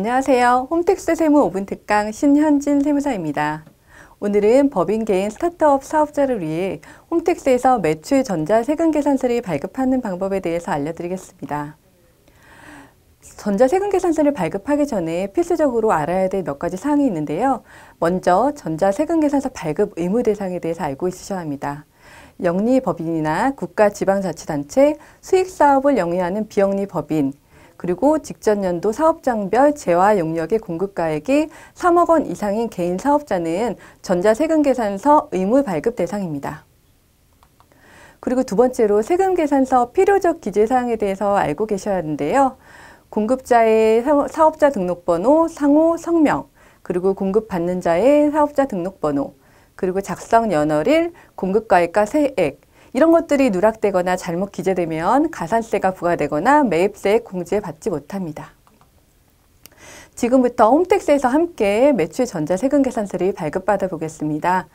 안녕하세요. 홈택스 세무 5분 특강 신현진 세무사입니다. 오늘은 법인 개인 스타트업 사업자를 위해 홈택스에서 매출 전자 세금 계산서를 발급하는 방법에 대해서 알려드리겠습니다. 전자 세금 계산서를 발급하기 전에 필수적으로 알아야 될 몇 가지 사항이 있는데요. 먼저 전자 세금 계산서 발급 의무 대상에 대해서 알고 있으셔야 합니다. 영리 법인이나 국가 지방자치단체, 수익사업을 영위하는 비영리 법인, 그리고 직전 연도 사업장별 재화 용역의 공급가액이 3억 원 이상인 개인 사업자는 전자세금계산서 의무 발급 대상입니다. 그리고 두 번째로 세금계산서 필요적 기재사항에 대해서 알고 계셔야 하는데요. 공급자의 사업자 등록번호, 상호, 성명, 그리고 공급받는 자의 사업자 등록번호, 그리고 작성 연월일, 공급가액과 세액, 이런 것들이 누락되거나 잘못 기재되면 가산세가 부과되거나 매입세 액 공제 받지 못합니다. 지금부터 홈택스에서 함께 매출 전자세금 계산서를 발급받아 보겠습니다.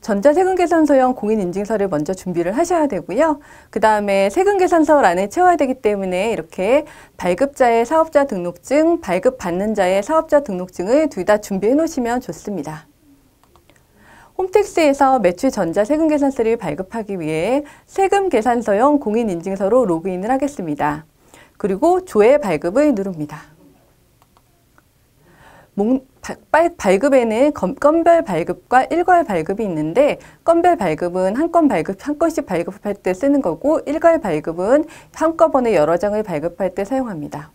전자세금계산서형 공인인증서를 먼저 준비를 하셔야 되고요. 그 다음에 세금계산서란에 채워야 되기 때문에 이렇게 발급자의 사업자 등록증, 발급받는 자의 사업자 등록증을 둘 다 준비해 놓으시면 좋습니다. 홈택스에서 매출 전자 세금 계산서를 발급하기 위해 세금 계산서용 공인인증서로 로그인을 하겠습니다. 그리고 조회 발급을 누릅니다. 발, 발급에는 건별 발급과 일괄 발급이 있는데 건별 발급은 한 건 발급 한 건씩 발급할 때 쓰는 거고 일괄 발급은 한꺼번에 여러 장을 발급할 때 사용합니다.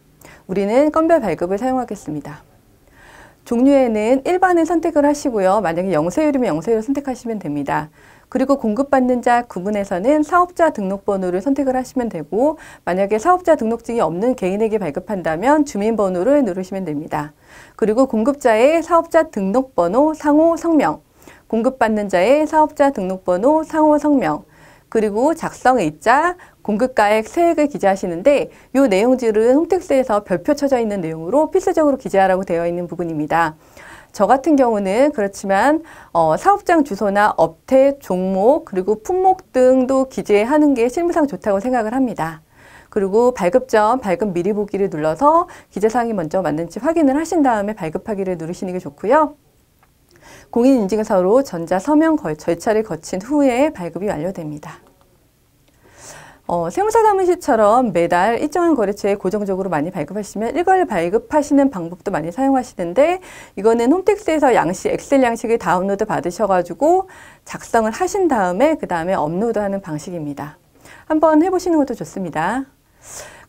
우리는 건별 발급을 사용하겠습니다. 종류에는 일반을 선택을 하시고요. 만약에 영세율이면 영세율을 선택하시면 됩니다. 그리고 공급받는 자 구분에서는 사업자 등록번호를 선택을 하시면 되고 만약에 사업자 등록증이 없는 개인에게 발급한다면 주민번호를 누르시면 됩니다. 그리고 공급자의 사업자 등록번호 상호 성명 공급받는 자의 사업자 등록번호 상호 성명 그리고 작성 의자 공급가액 세액을 기재하시는데 이 내용들은 홈택스에서 별표 쳐져 있는 내용으로 필수적으로 기재하라고 되어 있는 부분입니다. 저 같은 경우는 그렇지만 어, 사업장 주소나 업태, 종목, 그리고 품목 등도 기재하는 게 실무상 좋다고 생각을 합니다. 그리고 발급 전 발급 미리 보기를 눌러서 기재사항이 먼저 맞는지 확인을 하신 다음에 발급하기를 누르시는 게 좋고요. 공인인증서로 전자 서명 절차를 거친 후에 발급이 완료됩니다. 어, 세무사 사무실처럼 매달 일정한 거래처에 고정적으로 많이 발급하시면 일괄 발급하시는 방법도 많이 사용하시는데 이거는 홈택스에서 양식 엑셀 양식을 다운로드 받으셔가지고 작성을 하신 다음에 그 다음에 업로드하는 방식입니다. 한번 해보시는 것도 좋습니다.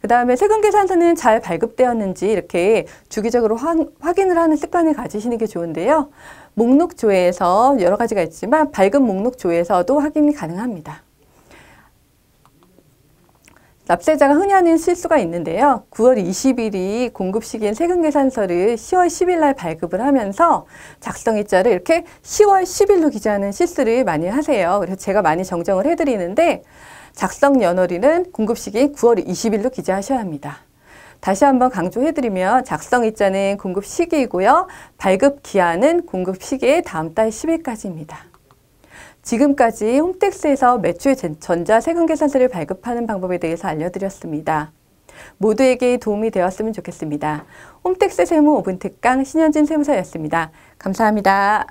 그 다음에 세금 계산서는 잘 발급되었는지 이렇게 주기적으로 화, 확인을 하는 습관을 가지시는 게 좋은데요. 목록 조회에서 여러 가지가 있지만 발급 목록 조회에서도 확인이 가능합니다. 납세자가 흔히 하는 실수가 있는데요. 9월 20일이 공급 시기인 세금 계산서를 10월 10일 날 발급을 하면서 작성일자를 이렇게 10월 10일로 기재하는 실수를 많이 하세요. 그래서 제가 많이 정정을 해드리는데 작성 연월일은 공급 시기인 9월 20일로 기재하셔야 합니다. 다시 한번 강조해드리면 작성일자는 공급 시기이고요. 발급 기한은 공급 시기의 다음 달 10일까지입니다. 지금까지 홈택스에서 매출 전자 세금 계산서를 발급하는 방법에 대해서 알려드렸습니다. 모두에게 도움이 되었으면 좋겠습니다. 홈택스 세무 오븐 특강 신현진 세무사였습니다. 감사합니다.